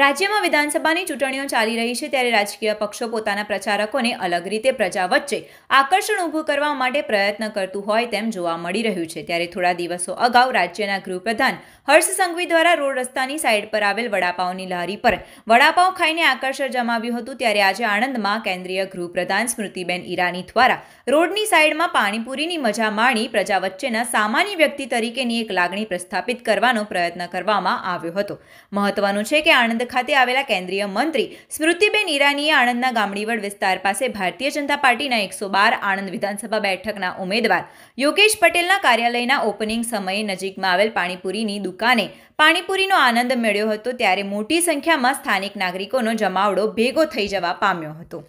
રાજ્યમાં વિધાનસભાની ચૂંટણીઓ ચાલી રહી છે ત્યારે રાજકીય પક્ષો પોતાના પ્રચારકોને અલગ રીતે પ્રજા વચ્ચે આકર્ષણ ઊભું કરવા માટે પ્રયત્ન કરતું હોય તેમ જોવા મળી રહ્યું છે ત્યારે થોડા દિવસો અગાઉ રાજ્યના ગૃહપ્રધાન હર્ષ સંઘવી દ્વારા રોડ રસ્તાની સાઇડ પર આવેલ વડાપાઉની લારી પર વડાપાઉં ખાઈને આકર્ષણ જમાવ્યું હતું ત્યારે આજે આણંદમાં કેન્દ્રીય ગૃહપ્રધાન સ્મૃતિબેન ઈરાની દ્વારા રોડની સાઈડમાં પાણીપુરીની મજા માણી પ્રજા વચ્ચેના સામાન્ય વ્યક્તિ તરીકેની એક લાગણી પ્રસ્થાપિત કરવાનો પ્રયત્ન કરવામાં આવ્યો હતો મહત્વનું છે કે આણંદ ખાતે આવેલા કેન્દ્રીય મંત્રી સ્મૃતિબેન ઈરાનીએ આણંદના ગામડીવડ વિસ્તાર પાસે ભારતીય જનતા પાર્ટીના એકસો બાર આણંદ વિધાનસભા બેઠકના ઉમેદવાર યોગેશ પટેલના કાર્યાલયના ઓપનિંગ સમયે નજીકમાં આવેલ પાણીપુરીની દુકાને પાણીપુરીનો આનંદ મેળ્યો હતો ત્યારે મોટી સંખ્યામાં સ્થાનિક નાગરિકોનો જમાવડો ભેગો થઈ જવા પામ્યો હતો